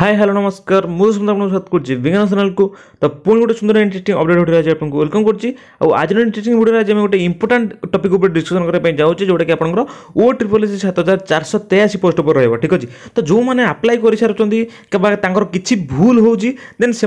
hi hello नमस्कार मुझे सुंदर आपको स्वागत करुँच विज्ञान चैनल को तो पुणी गोटे सुंदर इंटरेस्टिंग अपडेट होती है आज आपको वेलकम कर आज इंटरेस्टिंग भिडियो आज गोटे इंपोर्टां टपिक डिस्कसन करें जाऊँ जोटा कि आपको ओ ट्रिपल सी सात हजार चार सौ तेयासी पोस्ट पर रहा ठीक अच्छे तो जो मैंने अप्लाई कर सारे किसी भूल हो देन से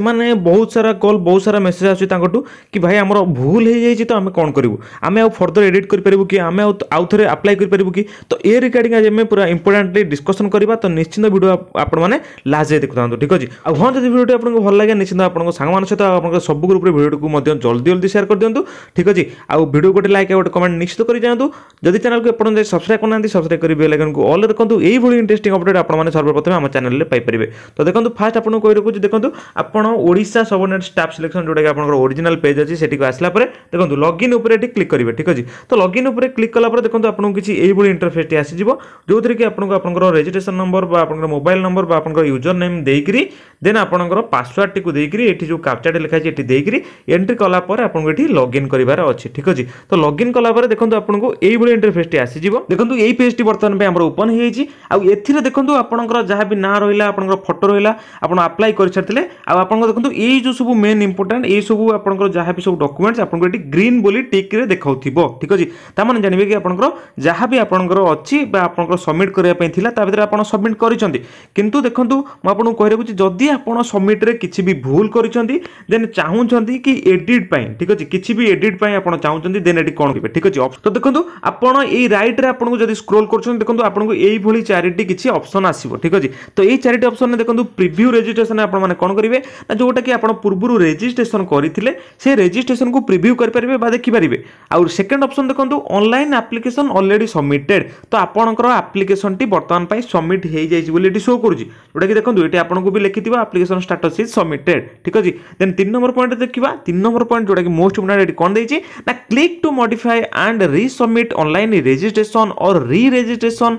बहुत सारा कल बहुत सारा मेसेज आसू कि भाई आम भूल हो जाए तो आम कौन करूँ आम आउ फर्दर एडिट करूँ कि आम आउ थे आप्लाय करूँ कि तो ए रिगार्डिंग आज पूरा इंपोर्टां डिस्कसन करवा तो निश्चिंत भिडियो आपने लाजे ଦେଖୁଥାନ୍ତୁ ଠିକ୍ ଅଛି ଆଉ ହଁ ଯଦି ଭିଡ଼ିଓଟି ଆପଣଙ୍କୁ ଭଲ ଲାଗେ ନିଶ୍ଚିନ୍ତ ଆପଣଙ୍କ ସାଙ୍ଗମାନଙ୍କ ସହିତ ଆପଣଙ୍କ ସବୁ ଗ୍ରୁପ୍ରେ ଭିଡ଼ିଓଟିକୁ ମଧ୍ୟ ଜଲ୍ଦି ଜଲ୍ଦି ସେୟାର କରିଦିଅନ୍ତୁ ଠିକ୍ ଅଛି ଆଉ ଭିଡ଼ିଓ ଗୋଟେ ଲାଇକ୍ ଆଉ ଗୋଟେ କମେଣ୍ଟ ନିଶ୍ଚିତ କରିଯାଆନ୍ତୁ ଯଦି ଚ୍ୟାନେଲକୁ ଏପର୍ଯ୍ୟନ୍ତ ସବସ୍କ୍ରାଇବ୍ କରୁନାହାନ୍ତି ସବସ୍କ୍ରାଇବ୍ କରି ବେଲାଇକନକୁ ଅଲ୍ ଦେଖନ୍ତୁ ଏଇଭଳି ଇଣ୍ଟରେଷ୍ଟିଂ ଅପଡ଼େଟ୍ ଆପଣମାନେ ସର୍ବପ୍ରଥମେ ଆମ ଚ୍ୟାନେଲରେ ପାଇପାରିବେ ତ ଦେଖନ୍ତୁ ଫାଷ୍ଟ ଆପଣଙ୍କୁ କହି ରଖୁଛି ଦେଖନ୍ତୁ ଆପଣ ଓଡ଼ିଶା ସବନେଟ୍ ଷ୍ଟାଫ୍ ସିଲେକ୍ସନ୍ ଯେଉଁଟାକି ଆପଣଙ୍କର ଓରିଜିନାଲ୍ ପେଜ୍ ଅଛି ସେଠିକୁ ଆସିଲା ପରେ ଦେଖନ୍ତୁ ଲଗ୍ଇନ୍ ଉପରେ ଏଠି କ୍ଲିକ୍ କରିବେ ଠିକ୍ ଅଛି ତ ଲଗ୍ଇନ୍ ଉପରେ କ୍ଲିକ୍ କଲା ପରେ ଦେଖନ୍ତୁ ଆପଣଙ୍କୁ କିଛି ଏଇଭଳି ଇଣ୍ଟରଫେସ୍ଟି ଆସିଯିବ ଯେଉଁଥିରେ କି ଆପଣଙ୍କୁ ଆପଣଙ୍କର ରେଜିଷ୍ଟ୍ରେସନ୍ ନମ୍ବର ବା ଆପଣଙ୍କର ମୋବାଇଲ୍ ନମ୍ବର ବା ଆପଣଙ୍କର ୟୁଜର୍ ନେମ୍ নেম ଦେଇକରି ଦେନ୍ ଆପଣଙ୍କର ପାସୱାର୍ଡ଼ଟିକୁ ଦେଇକରି ଏଠି ଯେଉଁ କ୍ୟାପ୍ଚାଟି ଲେଖାଛି ଏଠି ଦେଇକରି ଏଣ୍ଟ୍ରି କଲା ପରେ ଆପଣଙ୍କୁ ଏଠି ଲଗ୍ଇନ୍ କରିବାର ଅଛି ଠିକ୍ ଅଛି ତ ଲଗ୍ଇନ୍ କଲା ପରେ ଦେଖନ୍ତୁ ଆପଣଙ୍କୁ ଏଇଭଳି ଇଣ୍ଟରଫେସ୍ଟି ଆସିଯିବ ଦେଖନ୍ତୁ ଏଇ ପେଜ୍ଟି ବର୍ତ୍ତମାନ ପାଇଁ ଆମର ଓପନ୍ ହେଇଯାଇଛି ଆଉ ଏଥିରେ ଦେଖନ୍ତୁ ଆପଣଙ୍କର ଯାହା ବି ନାଁ ରହିଲା ଆପଣଙ୍କର ଫଟୋ ରହିଲା ଆପଣ ଆପ୍ଲାଏ କରିସାରିଥିଲେ ଆଉ ଆପଣଙ୍କ ଦେଖନ୍ତୁ ଏଇ ଯେଉଁ ସବୁ ମେନ୍ ଇମ୍ପୋର୍ଟାଣ୍ଟ ଏଇ ସବୁ ଆପଣଙ୍କର ଯାହା ବି ସବୁ ଡକୁମେଣ୍ଟସ୍ ଆପଣଙ୍କୁ ଏଠି ଗ୍ରୀନ୍ ବୋଲି ଟିକ୍ରେ ଦେଖାଉଥିବ ଠିକ୍ ଅଛି ତାମାନେ ଜାଣିବେ କି ଆପଣଙ୍କର ଯାହା ବି ଆପଣଙ୍କର ଅଛି ବା ଆପଣଙ୍କର ସବମିଟ୍ କରିବା ପାଇଁ ଥିଲା ତା ଭିତରେ ଆପଣ ସବମିଟ୍ କରିଛନ୍ତି କିନ୍ତୁ ଦେଖନ୍ତୁ ମୁଁ ଆପଣ ଆପଣଙ୍କୁ କହିବାକୁ ଯେ ଯଦି ଆପଣ ସବମିଟ୍ରେ କିଛି ବି ଭୁଲ କରିଛନ୍ତି ଦେନ୍ ଚାହୁଁଛନ୍ତି କି ଏଡିଟ୍ ପାଇଁ ଠିକ୍ ଅଛି କିଛି ବି ଏଡିଟ୍ ପାଇଁ ଆପଣ ଚାହୁଁଛନ୍ତି ଦେନ୍ ଏଠି କ'ଣ କରିବେ ଠିକ୍ ଅଛି ତ ଦେଖନ୍ତୁ ଆପଣ ଏଇ ରାଇଟ୍ରେ ଆପଣଙ୍କୁ ଯଦି ସ୍କ୍ରୋଲ୍ କରୁଛନ୍ତି ଦେଖନ୍ତୁ ଆପଣଙ୍କୁ ଏଇଭଳି ଚାରିଟି କିଛି ଅପସନ୍ ଆସିବ ଠିକ୍ ଅଛି ତ ଏଇ ଚାରିଟି ଅପସନ୍ରେ ଦେଖନ୍ତୁ ପ୍ରିଭ୍ୟୁ ରେଜିଷ୍ଟ୍ରେସନ୍ ଆପଣମାନେ କ'ଣ କରିବେ ନା ଯେଉଁଟାକି ଆପଣ ପୂର୍ବରୁ ରେଜିଷ୍ଟ୍ରେସନ୍ କରିଥିଲେ ସେ ରେଜିଷ୍ଟ୍ରେସନ୍କୁ ପ୍ରିଭ୍ୟୁ କରିପାରିବେ ବା ଦେଖିପାରିବେ ଆଉ ସେକେଣ୍ଡ ଅପସନ୍ ଦେଖନ୍ତୁ ଅନଲାଇନ୍ ଆପ୍ଲିକେସନ୍ ଅଲରେଡ଼ି ସବମିଟେଡ୍ ତ ଆପଣଙ୍କର ଆପ୍ଲିକେସନ୍ଟି ବର୍ତ୍ତମାନ ପାଇଁ ସବମିଟ୍ ହେଇଯାଇଛି ବୋଲି ଏଠି ଶୋ କରୁଛି ଯେଉଁଟାକି ଦେଖନ୍ତୁ ଏটি ଆପଣଙ୍କୁ ବି ଲେଖିଥିବ ଆପ୍ଲିକେସନ୍ ଷ୍ଟାଟସ୍ ଇଜ୍ ସବମିଟେଡ୍ ଠିକ୍ ଅଛି ଦେନ୍ ତିନି ନମ୍ବର ପଏଣ୍ଟ ଦେଖିବା ତିନି ନମ୍ବର ପଏଣ୍ଟ ଯେଉଁଟାକି ମୋଷ୍ଟ ଇମ୍ପୋର୍ଟାଣ୍ଟ ଏଠି କ'ଣ ଦେଇଛି ନା click to modify and resubmit online registration or re registration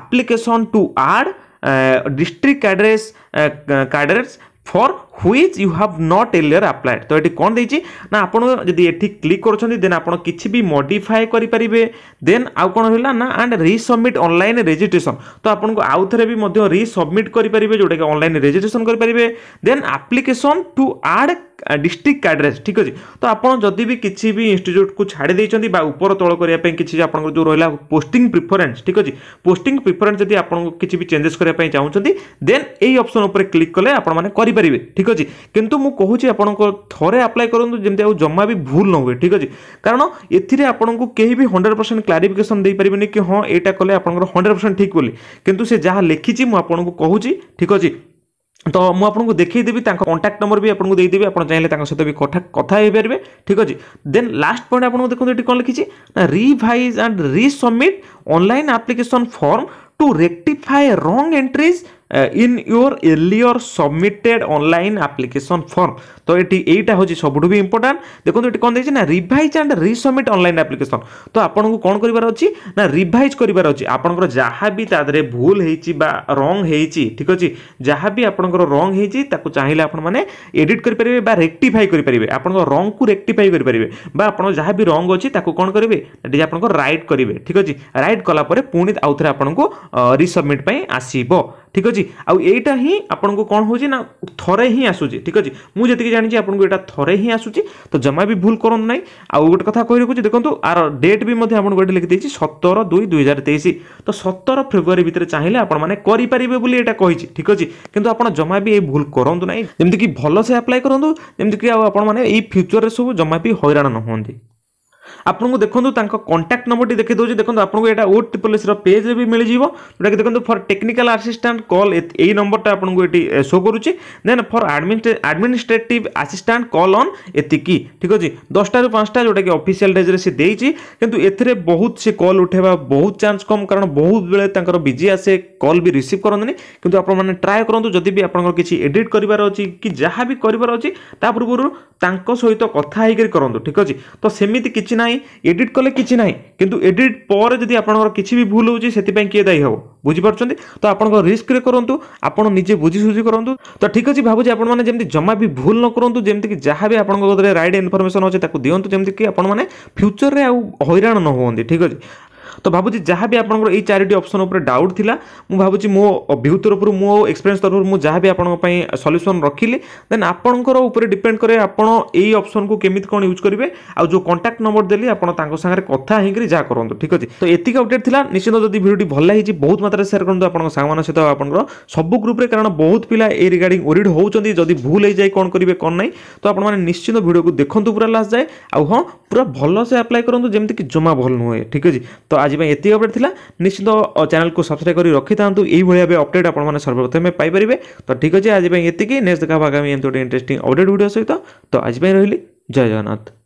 application to add district address cadres for which you have not earlier applied ତ ଏଠି କ'ଣ ଦେଇଛି ନା ଆପଣ ଯଦି ଏଠି କ୍ଲିକ୍ କରୁଛନ୍ତି ଦେନ୍ ଆପଣ କିଛି ବି ମଡ଼ିଫାଏ କରିପାରିବେ ଦେନ୍ ଆଉ କ'ଣ ରହିଲା ନା ଆଣ୍ଡ ରିସବମିଟ୍ ଅନଲାଇନ୍ ରେଜିଷ୍ଟ୍ରେସନ୍ ତ ଆପଣଙ୍କୁ ଆଉ ଥରେ ବି ମଧ୍ୟ ରିସବମିଟ୍ କରିପାରିବେ ଯେଉଁଟାକି ଅନଲାଇନ୍ ରେଜିଷ୍ଟ୍ରେସନ୍ କରିପାରିବେ then application to add district address ଠିକ୍ ଅଛି ତ ଆପଣ ଯଦି ବି କିଛି ବି ଇନଷ୍ଟିଚ୍ୟୁଟ୍କୁ ଛାଡ଼ି ଦେଇଛନ୍ତି ବା ଉପର ତଳ କରିବା ପାଇଁ କିଛି ଆପଣଙ୍କର ଯେଉଁ ରହିଲା ପୋଷ୍ଟିଂ ପ୍ରିଫରେନ୍ସ ଠିକ୍ ଅଛି ପୋଷ୍ଟିଂ ପ୍ରିଫରେନ୍ସ ଯଦି ଆପଣଙ୍କୁ କିଛି ବି ଚେଞ୍ଜେସ୍ କରିବା ପାଇଁ ଚାହୁଁଛନ୍ତି ଦେନ୍ ଏଇ ଅପସନ୍ ଉପରେ କ୍ଲିକ୍ କଲେ ଆପଣମାନେ କରିପାରିବେ ଠିକ୍ ଅଛି କିନ୍ତୁ ମୁଁ କହୁଛି ଆପଣଙ୍କ ଥରେ ଆପ୍ଲାଏ କରନ୍ତୁ ଯେମିତି ଆଉ ଜମା ବି ଭୁଲ ନ ହୁଏ ଠିକ୍ ଅଛି କାରଣ ଏଥିରେ ଆପଣଙ୍କୁ କେହି ବି ହଣ୍ଡ୍ରେଡ଼ ପରସେଣ୍ଟ କ୍ଲାରିଫିକେସନ୍ ଦେଇପାରିବେନି କି ହଁ ଏଇଟା କଲେ ଆପଣଙ୍କର ହଣ୍ଡ୍ରେଡ଼ ପରସେଣ୍ଟ ଠିକ୍ ବୋଲି କିନ୍ତୁ ସେ ଯାହା ଲେଖିଛି ମୁଁ ଆପଣଙ୍କୁ କହୁଛି ଠିକ୍ ଅଛି ତ ମୁଁ ଆପଣଙ୍କୁ ଦେଖେଇଦେବି ତାଙ୍କ କଣ୍ଟାକ୍ଟ ନମ୍ବର ବି ଆପଣଙ୍କୁ ଦେଇଦେବି ଆପଣ ଚାହିଁଲେ ତାଙ୍କ ସହିତ ବି କଥା କଥା ହେଇପାରିବେ ଠିକ୍ ଅଛି ଦେନ୍ ଲାଷ୍ଟ ପଏଣ୍ଟ ଆପଣଙ୍କୁ ଦେଖନ୍ତୁ ଏଠି କ'ଣ ଲେଖିଛି ନା revise and resubmit online application form to rectify wrong entries in your earlier submitted online application form তো এটি এইটা হচ্ছে সবুঠু বি ইম্পর্টাট দেখুন এটি কোণ দিয়েছে না revise and resubmit online application তো আপনার কোণ করবার অছি না রিভাইজ করবার অছি আপনার যা বি তাদের ভুল হয়েছি বা রং হয়েছি ঠিক আছে যা বি আপনার রং হয়েছি তাকে চাইলে আপনার মানে এডিট করে পারিবে বা রেকটিফাই করে পারিবে আপনার রং কু রেকটিফাই করে পারিবে বা আপনার যা বি রং অছি তাকে কোণ করবে এটি আপনার রাইট করবে ঠিক আছে রাইট কলা পরে পুঁ আউথরে আপনার রিসবমিট পাই আসব ঠিক আছে ଅଛି ଆଉ ଏଇଟା ହିଁ ଆପଣଙ୍କୁ କ'ଣ ହେଉଛି ନା ଥରେ ହିଁ ଆସୁଛି ଠିକ୍ ଅଛି ମୁଁ ଯେତିକି ଜାଣିଛି ଆପଣଙ୍କୁ ଏଇଟା ଥରେ ହିଁ ଆସୁଛି ତ ଜମା ବି ଭୁଲ କରନ୍ତୁ ନାହିଁ ଆଉ ଗୋଟେ କଥା କହି ରଖୁଛି ଦେଖନ୍ତୁ ଆର ଡେଟ୍ ବି ମଧ୍ୟ ଆପଣଙ୍କୁ ଏଠି ଲେଖିଦେଇଛି ସତର ଦୁଇ ଦୁଇ ହଜାର ତେଇଶ ତ ସତର ଫେବୃଆରୀ ଭିତରେ ଚାହିଁଲେ ଆପଣମାନେ କରିପାରିବେ ବୋଲି ଏଇଟା କହିଛି ଠିକ୍ ଅଛି କିନ୍ତୁ ଆପଣ ଜମା ବି ଏଇ ଭୁଲ କରନ୍ତୁ ନାହିଁ ଯେମିତିକି ଭଲସେ ଆପ୍ଲାଏ କରନ୍ତୁ ଯେମିତିକି ଆଉ ଆପଣମାନେ ଏଇ ଫ୍ୟୁଚରରେ ସବୁ ଜମା ବି ହଇରାଣ ନ ହୁଅନ୍ତି ଆପଣଙ୍କୁ ଦେଖନ୍ତୁ ତାଙ୍କ କଣ୍ଟାକ୍ଟ ନମ୍ବରଟି ଦେଖେଇଦେଉଛି ଦେଖନ୍ତୁ ଆପଣଙ୍କୁ ଏଇଟା ଓ ଟ୍ରିପଲ୍ଏସ୍ର ପେଜ୍ରେ ବି ମିଳିଯିବ ଯେଉଁଟାକି ଦେଖନ୍ତୁ ଫର୍ ଟେକ୍ନିକାଲ୍ ଆସିଷ୍ଟାଣ୍ଟ କଲ୍ ଏଇ ନମ୍ବରଟା ଆପଣଙ୍କୁ ଏଠି ଶୋ କରୁଛି then for administrative assistant call on ଏତିକି ଠିକ୍ ଅଛି ଦଶଟାରୁ ପାଞ୍ଚଟା ଯେଉଁଟାକି ଅଫିସିଆଲ୍ ଡେଜ୍ରେ ସେ ଦେଇଛି କିନ୍ତୁ ଏଥିରେ ବହୁତ ସେ କଲ୍ ଉଠାଇବା ବହୁତ ଚାନ୍ସ କମ୍ କାରଣ ବହୁତ ବେଳେ ତାଙ୍କର ବିଜି ଆସେ କଲ୍ ବି ରିସିଭ୍ କରନ୍ତିନି କିନ୍ତୁ ଆପଣମାନେ ଟ୍ରାଏ କରନ୍ତୁ ଯଦି ବି ଆପଣଙ୍କର କିଛି ଏଡ଼ିଟ୍ କରିବାର ଅଛି କି ଯାହା ବି କରିବାର ଅଛି ତା ପୂର୍ବରୁ ତାଙ୍କ ସହିତ କଥା ହେଇକରି କରନ୍ତୁ ଠିକ୍ ଅଛି ତ ସେମିତି କିଛି নাই এডিট কলে কিছু নাই কিন্তু এডিট পরে যদি আপনার কিছু বি ভুল হচ্ছে সেপাই কি দায়ী হব বুঝিপারছেন তো আপনার রিস্করে করতু আপনার নিজে বুঝি সুঝি করতু তো ঠিক আছে ভাবুছি আপনার মানে যেমন জমা বি ভুল ন করতু যেমন কি যা বি আপনার রাইট ইনফরমেসন অছে তাকে দিও যেমন কি আপনার ফ্যুচরের আইরাণ ন হুম ঠিক আছে ତ ଭାବୁଛି ଯାହା ବି ଆପଣଙ୍କର ଏଇ ଚାରିଟି ଅପସନ୍ ଉପରେ ଡାଉଟ୍ ଥିଲା ମୁଁ ଭାବୁଛି ମୋ ଭ୍ୟୁ ତରଫରୁ ମୋ ଏକ୍ସପିରିଏନ୍ସ ତରଫରୁ ମୁଁ ଯାହା ବି ଆପଣଙ୍କ ପାଇଁ ସଲ୍ୟୁସନ୍ ରଖିଲି ଦେନ୍ ଆପଣଙ୍କର ଉପରେ ଡିପେଣ୍ଡ କରେ ଆପଣ ଏଇ ଅପସନ୍କୁ କେମିତି କ'ଣ ୟୁଜ୍ କରିବେ ଆଉ ଯେଉଁ କଣ୍ଟାକ୍ଟ ନମ୍ବର ଦେଲି ଆପଣ ତାଙ୍କ ସାଙ୍ଗରେ କଥା ହେଇକରି ଯାହା କରନ୍ତୁ ଠିକ୍ ଅଛି ତ ଏତିକି ଅପଡ଼େଟ୍ ଥିଲା ନିଶ୍ଚିତ ଯଦି ଭିଡ଼ିଓଟି ଭଲ ହେଇଛି ବହୁତ ମାତ୍ରାରେ ସେୟାର କରନ୍ତୁ ଆପଣଙ୍କ ସାଙ୍ଗମାନଙ୍କ ସହିତ ଆପଣଙ୍କର ସବୁ ଗ୍ରୁପ୍ରେ କାରଣ ବହୁତ ପିଲା ଏଇ ରିଗାର୍ଡ଼ିଂ ଓରିଡ଼ ହେଉଛନ୍ତି ଯଦି ଭୁଲ ହେଇଯାଏ କ'ଣ କରିବେ କ'ଣ ନାହିଁ ତ ଆପଣମାନେ ନିଶ୍ଚିତ ଭିଡ଼ିଓକୁ ଦେଖନ୍ତୁ ପୁରା ଲାଷ୍ଟ ଯାଏ ଆଉ ହଁ ପୁରା ଭଲସେ ଆପ୍ଲାଏ କରନ୍ତୁ ଯେମିତିକି ଜମା ଭଲ ନୁହେଁ ଠିକ୍ ଅଛି ତ আজ এত অপডেট লা নিশ্চিত চ্যানেলকে সবসক্রাইব করে রক্ষি থাকে এইভাবে ভাবে অপডেট আপনার সর্বপ্রথমে পাইপারে তো ঠিক আছে আজ এত নেক্সট দেখা আগামী এমতি গোটে ইন্টারেস্টিং অপডেট ভিডিও সহ তো আজ রহলি জয় জগন্নাথ